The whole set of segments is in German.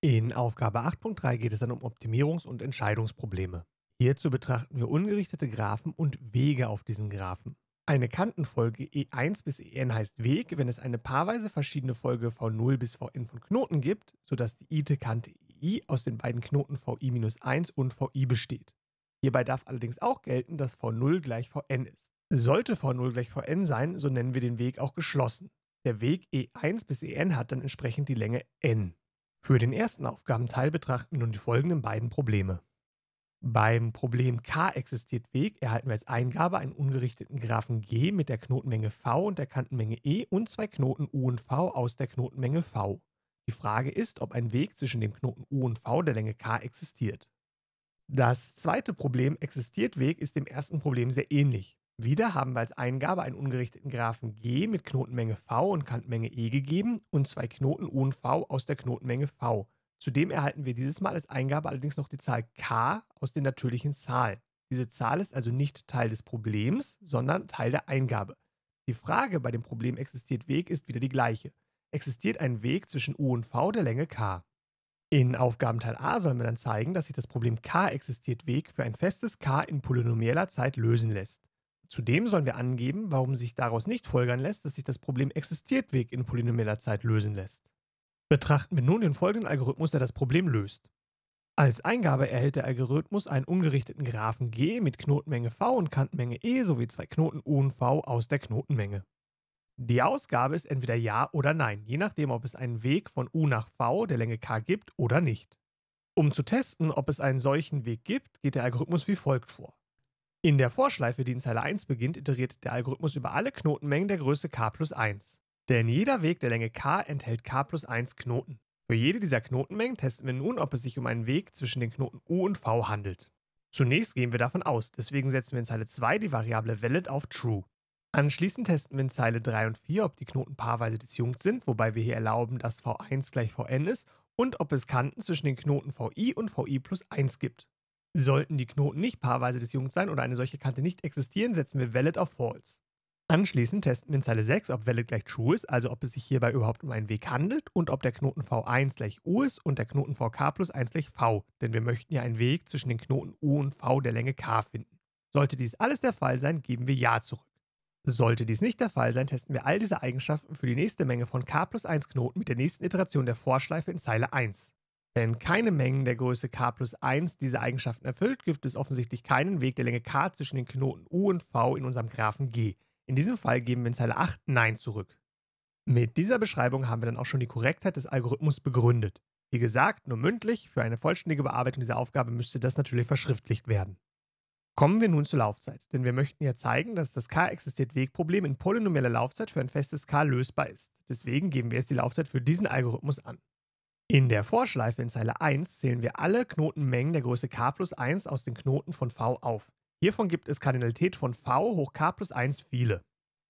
In Aufgabe 8.3 geht es dann um Optimierungs- und Entscheidungsprobleme. Hierzu betrachten wir ungerichtete Graphen und Wege auf diesen Graphen. Eine Kantenfolge E1 bis En heißt Weg, wenn es eine paarweise verschiedene Folge V0 bis Vn von Knoten gibt, sodass die i Kante EI aus den beiden Knoten Vi-1 und Vi besteht. Hierbei darf allerdings auch gelten, dass V0 gleich Vn ist. Sollte V0 gleich Vn sein, so nennen wir den Weg auch geschlossen. Der Weg E1 bis En hat dann entsprechend die Länge n. Für den ersten Aufgabenteil betrachten wir nun die folgenden beiden Probleme. Beim Problem k existiert Weg erhalten wir als Eingabe einen ungerichteten Graphen g mit der Knotenmenge v und der Kantenmenge e und zwei Knoten u und v aus der Knotenmenge v. Die Frage ist, ob ein Weg zwischen dem Knoten u und v der Länge k existiert. Das zweite Problem existiert Weg ist dem ersten Problem sehr ähnlich. Wieder haben wir als Eingabe einen ungerichteten Graphen G mit Knotenmenge V und Kantmenge E gegeben und zwei Knoten u und V aus der Knotenmenge V. Zudem erhalten wir dieses Mal als Eingabe allerdings noch die Zahl k aus den natürlichen Zahlen. Diese Zahl ist also nicht Teil des Problems, sondern Teil der Eingabe. Die Frage bei dem Problem existiert Weg ist wieder die gleiche. Existiert ein Weg zwischen U und V der Länge k? In Aufgabenteil A sollen wir dann zeigen, dass sich das Problem k existiert Weg für ein festes k in polynomieller Zeit lösen lässt. Zudem sollen wir angeben, warum sich daraus nicht folgern lässt, dass sich das Problem Existiertweg in polynomieller Zeit lösen lässt. Betrachten wir nun den folgenden Algorithmus, der das Problem löst. Als Eingabe erhält der Algorithmus einen ungerichteten Graphen G mit Knotenmenge V und Kantenmenge E sowie zwei Knoten U und V aus der Knotenmenge. Die Ausgabe ist entweder Ja oder Nein, je nachdem, ob es einen Weg von U nach V der Länge k gibt oder nicht. Um zu testen, ob es einen solchen Weg gibt, geht der Algorithmus wie folgt vor. In der Vorschleife, die in Zeile 1 beginnt, iteriert der Algorithmus über alle Knotenmengen der Größe k plus 1. Denn jeder Weg der Länge k enthält k plus 1 Knoten. Für jede dieser Knotenmengen testen wir nun, ob es sich um einen Weg zwischen den Knoten u und v handelt. Zunächst gehen wir davon aus, deswegen setzen wir in Zeile 2 die Variable valid auf true. Anschließend testen wir in Zeile 3 und 4, ob die Knoten paarweise disjunkt sind, wobei wir hier erlauben, dass v1 gleich vn ist und ob es Kanten zwischen den Knoten vi und vi plus 1 gibt. Sollten die Knoten nicht paarweise disjunkt sein oder eine solche Kante nicht existieren, setzen wir Valid auf False. Anschließend testen wir in Zeile 6, ob Valid gleich True ist, also ob es sich hierbei überhaupt um einen Weg handelt und ob der Knoten V1 gleich U ist und der Knoten VK plus 1 gleich V, denn wir möchten ja einen Weg zwischen den Knoten U und V der Länge K finden. Sollte dies alles der Fall sein, geben wir Ja zurück. Sollte dies nicht der Fall sein, testen wir all diese Eigenschaften für die nächste Menge von K plus 1 Knoten mit der nächsten Iteration der Vorschleife in Zeile 1. Wenn keine Mengen der Größe k plus 1 diese Eigenschaften erfüllt, gibt es offensichtlich keinen Weg der Länge k zwischen den Knoten U und V in unserem Graphen G. In diesem Fall geben wir in Zeile 8 Nein zurück. Mit dieser Beschreibung haben wir dann auch schon die Korrektheit des Algorithmus begründet. Wie gesagt, nur mündlich, für eine vollständige Bearbeitung dieser Aufgabe müsste das natürlich verschriftlicht werden. Kommen wir nun zur Laufzeit, denn wir möchten ja zeigen, dass das k existiert wegproblem in polynomieller Laufzeit für ein festes K lösbar ist. Deswegen geben wir jetzt die Laufzeit für diesen Algorithmus an. In der Vorschleife in Zeile 1 zählen wir alle Knotenmengen der Größe k plus 1 aus den Knoten von v auf. Hiervon gibt es Kardinalität von v hoch k plus 1 viele.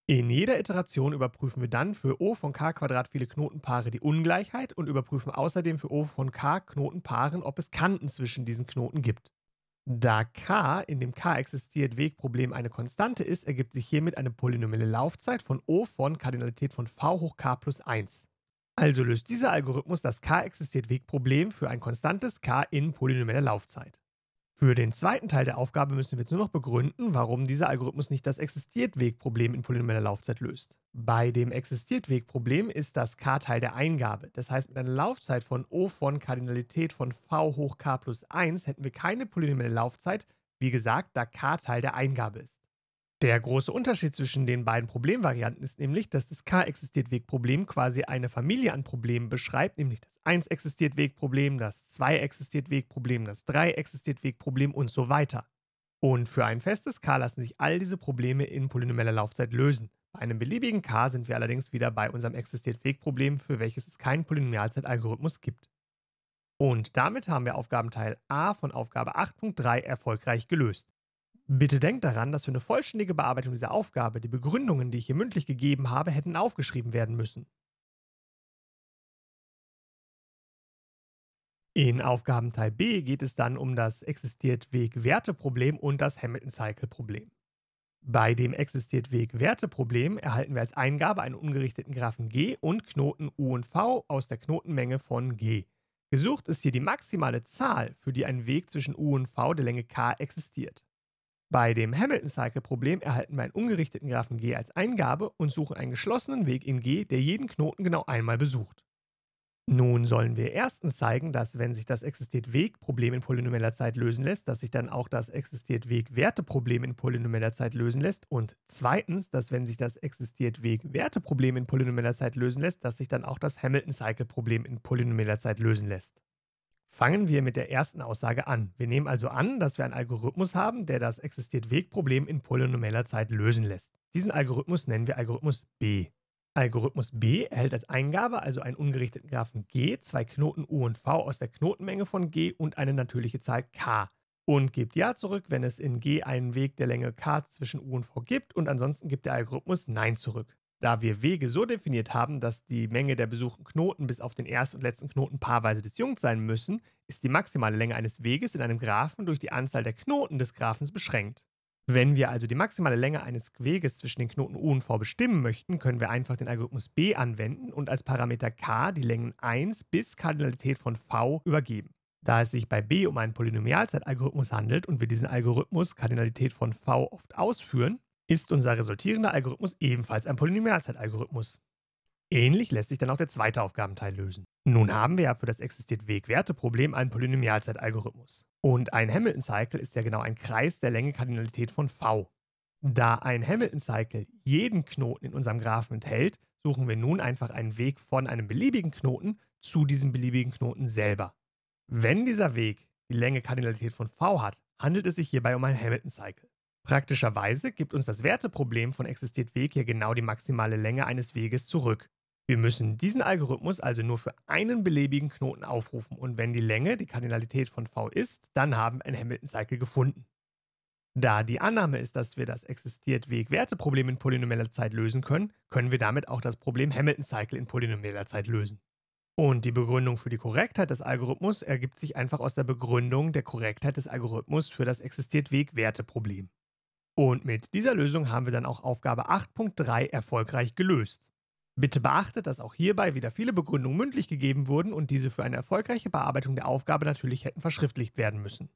In jeder Iteration überprüfen wir dann für O von k Quadrat viele Knotenpaare die Ungleichheit und überprüfen außerdem für O von k Knotenpaaren, ob es Kanten zwischen diesen Knoten gibt. Da k in dem k existiert Wegproblem eine Konstante ist, ergibt sich hiermit eine polynomielle Laufzeit von O von Kardinalität von v hoch k plus 1. Also löst dieser Algorithmus das K-Existiert-Weg-Problem für ein konstantes K in polynomieller Laufzeit. Für den zweiten Teil der Aufgabe müssen wir jetzt nur noch begründen, warum dieser Algorithmus nicht das Existiert-Weg-Problem in polynomieller Laufzeit löst. Bei dem Existiert-Weg-Problem ist das K Teil der Eingabe. Das heißt, mit einer Laufzeit von O von Kardinalität von V hoch K plus 1 hätten wir keine polynomielle Laufzeit, wie gesagt, da K Teil der Eingabe ist. Der große Unterschied zwischen den beiden Problemvarianten ist nämlich, dass das K-Existiert-Weg-Problem quasi eine Familie an Problemen beschreibt, nämlich das 1-Existiert-Weg-Problem, das 2-Existiert-Weg-Problem, das 3-Existiert-Weg-Problem und so weiter. Und für ein festes K lassen sich all diese Probleme in polynomeller Laufzeit lösen. Bei einem beliebigen K sind wir allerdings wieder bei unserem Existiert-Weg-Problem, für welches es keinen Polynomialzeit-Algorithmus gibt. Und damit haben wir Aufgabenteil A von Aufgabe 8.3 erfolgreich gelöst. Bitte denkt daran, dass für eine vollständige Bearbeitung dieser Aufgabe die Begründungen, die ich hier mündlich gegeben habe, hätten aufgeschrieben werden müssen. In Aufgabenteil B geht es dann um das existiert Weg Werte Problem und das Hamilton Cycle Problem. Bei dem existiert Weg Werte Problem erhalten wir als Eingabe einen ungerichteten Graphen G und Knoten U und V aus der Knotenmenge von G. Gesucht ist hier die maximale Zahl, für die ein Weg zwischen U und V der Länge K existiert. Bei dem Hamilton-Cycle-Problem erhalten wir einen ungerichteten Graphen G als Eingabe und suchen einen geschlossenen Weg in G, der jeden Knoten genau einmal besucht. Nun sollen wir erstens zeigen, dass wenn sich das existiert Weg-Problem in polynomeller Zeit lösen lässt, dass sich dann auch das existiert Weg-Werte-Problem in polynomeller Zeit lösen lässt und zweitens, dass wenn sich das existiert Weg-Werte-Problem in polynomeller Zeit lösen lässt, dass sich dann auch das Hamilton-Cycle-Problem in polynomeller Zeit lösen lässt. Fangen wir mit der ersten Aussage an. Wir nehmen also an, dass wir einen Algorithmus haben, der das existiert Wegproblem in polynomeller Zeit lösen lässt. Diesen Algorithmus nennen wir Algorithmus B. Algorithmus B erhält als Eingabe also einen ungerichteten Graphen G, zwei Knoten U und V aus der Knotenmenge von G und eine natürliche Zahl K und gibt Ja zurück, wenn es in G einen Weg der Länge K zwischen U und V gibt und ansonsten gibt der Algorithmus Nein zurück da wir Wege so definiert haben, dass die Menge der besuchten Knoten bis auf den ersten und letzten Knoten paarweise disjunkt sein müssen, ist die maximale Länge eines Weges in einem Graphen durch die Anzahl der Knoten des Graphens beschränkt. Wenn wir also die maximale Länge eines Weges zwischen den Knoten U und V bestimmen möchten, können wir einfach den Algorithmus B anwenden und als Parameter k die Längen 1 bis Kardinalität von V übergeben. Da es sich bei B um einen Polynomialzeitalgorithmus handelt und wir diesen Algorithmus Kardinalität von V oft ausführen, ist unser resultierender Algorithmus ebenfalls ein Polynomialzeitalgorithmus. Ähnlich lässt sich dann auch der zweite Aufgabenteil lösen. Nun haben wir ja für das existiert Wegwerte-Problem einen Polynomialzeitalgorithmus. Und ein Hamilton-Cycle ist ja genau ein Kreis der Länge-Kardinalität von V. Da ein Hamilton-Cycle jeden Knoten in unserem Graphen enthält, suchen wir nun einfach einen Weg von einem beliebigen Knoten zu diesem beliebigen Knoten selber. Wenn dieser Weg die Länge-Kardinalität von V hat, handelt es sich hierbei um einen Hamilton-Cycle. Praktischerweise gibt uns das Werteproblem von existiert Weg hier genau die maximale Länge eines Weges zurück. Wir müssen diesen Algorithmus also nur für einen beliebigen Knoten aufrufen und wenn die Länge die Kardinalität von v ist, dann haben wir ein Hamilton-Cycle gefunden. Da die Annahme ist, dass wir das existiert Weg-Werteproblem in polynomieller Zeit lösen können, können wir damit auch das Problem Hamilton-Cycle in polynomieller Zeit lösen. Und die Begründung für die Korrektheit des Algorithmus ergibt sich einfach aus der Begründung der Korrektheit des Algorithmus für das existiert Weg-Werteproblem. Und mit dieser Lösung haben wir dann auch Aufgabe 8.3 erfolgreich gelöst. Bitte beachtet, dass auch hierbei wieder viele Begründungen mündlich gegeben wurden und diese für eine erfolgreiche Bearbeitung der Aufgabe natürlich hätten verschriftlicht werden müssen.